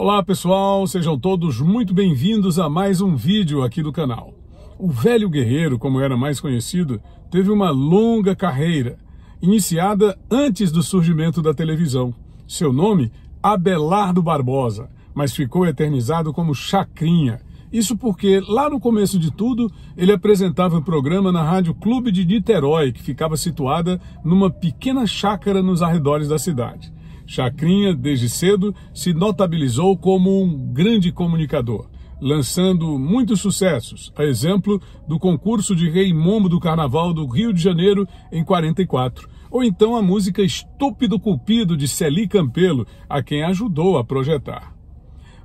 Olá pessoal, sejam todos muito bem-vindos a mais um vídeo aqui do canal. O Velho Guerreiro, como era mais conhecido, teve uma longa carreira, iniciada antes do surgimento da televisão. Seu nome, Abelardo Barbosa, mas ficou eternizado como Chacrinha. Isso porque, lá no começo de tudo, ele apresentava o um programa na Rádio Clube de Niterói, que ficava situada numa pequena chácara nos arredores da cidade. Chacrinha, desde cedo, se notabilizou como um grande comunicador, lançando muitos sucessos, a exemplo do concurso de Rei Momo do Carnaval do Rio de Janeiro em 44, ou então a música Estúpido Cupido de Celi Campelo, a quem ajudou a projetar.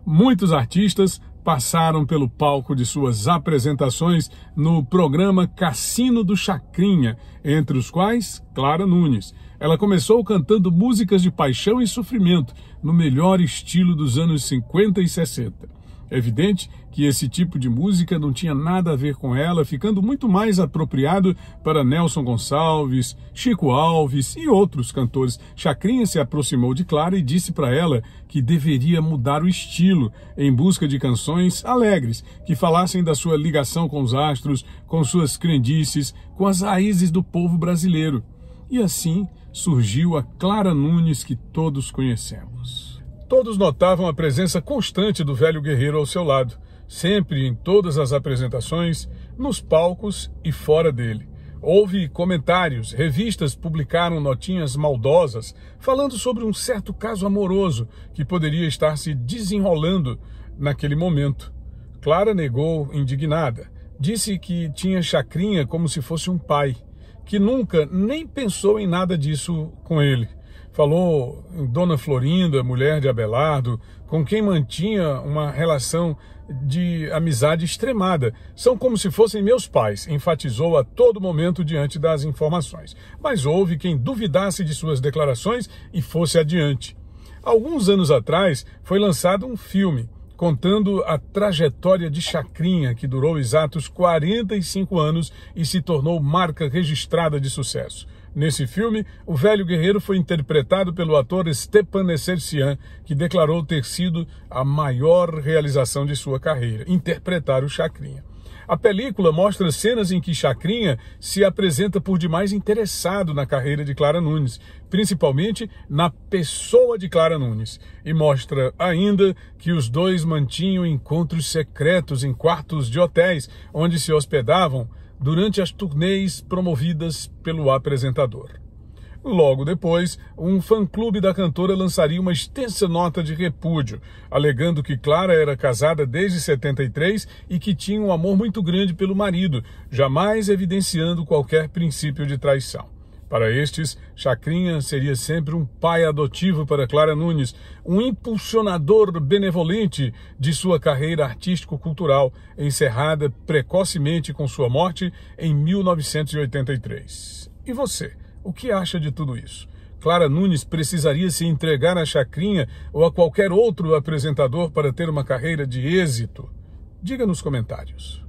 Muitos artistas passaram pelo palco de suas apresentações no programa Cassino do Chacrinha, entre os quais Clara Nunes. Ela começou cantando músicas de paixão e sofrimento, no melhor estilo dos anos 50 e 60. É evidente que esse tipo de música não tinha nada a ver com ela, ficando muito mais apropriado para Nelson Gonçalves, Chico Alves e outros cantores. Chacrinha se aproximou de Clara e disse para ela que deveria mudar o estilo em busca de canções alegres, que falassem da sua ligação com os astros, com suas crendices, com as raízes do povo brasileiro. E assim surgiu a Clara Nunes que todos conhecemos. Todos notavam a presença constante do velho guerreiro ao seu lado, sempre em todas as apresentações, nos palcos e fora dele. Houve comentários, revistas publicaram notinhas maldosas falando sobre um certo caso amoroso que poderia estar se desenrolando naquele momento. Clara negou, indignada. Disse que tinha chacrinha como se fosse um pai, que nunca nem pensou em nada disso com ele falou Dona Florinda, mulher de Abelardo, com quem mantinha uma relação de amizade extremada. São como se fossem meus pais, enfatizou a todo momento diante das informações. Mas houve quem duvidasse de suas declarações e fosse adiante. Alguns anos atrás foi lançado um filme contando a trajetória de Chacrinha, que durou exatos 45 anos e se tornou marca registrada de sucesso. Nesse filme, o velho guerreiro foi interpretado pelo ator Stepan Essercian, que declarou ter sido a maior realização de sua carreira, interpretar o Chacrinha. A película mostra cenas em que Chacrinha se apresenta por demais interessado na carreira de Clara Nunes, principalmente na pessoa de Clara Nunes, e mostra ainda que os dois mantinham encontros secretos em quartos de hotéis onde se hospedavam durante as turnês promovidas pelo apresentador. Logo depois, um fã-clube da cantora lançaria uma extensa nota de repúdio, alegando que Clara era casada desde 73 e que tinha um amor muito grande pelo marido, jamais evidenciando qualquer princípio de traição. Para estes, Chacrinha seria sempre um pai adotivo para Clara Nunes, um impulsionador benevolente de sua carreira artístico-cultural, encerrada precocemente com sua morte em 1983. E você, o que acha de tudo isso? Clara Nunes precisaria se entregar a Chacrinha ou a qualquer outro apresentador para ter uma carreira de êxito? Diga nos comentários.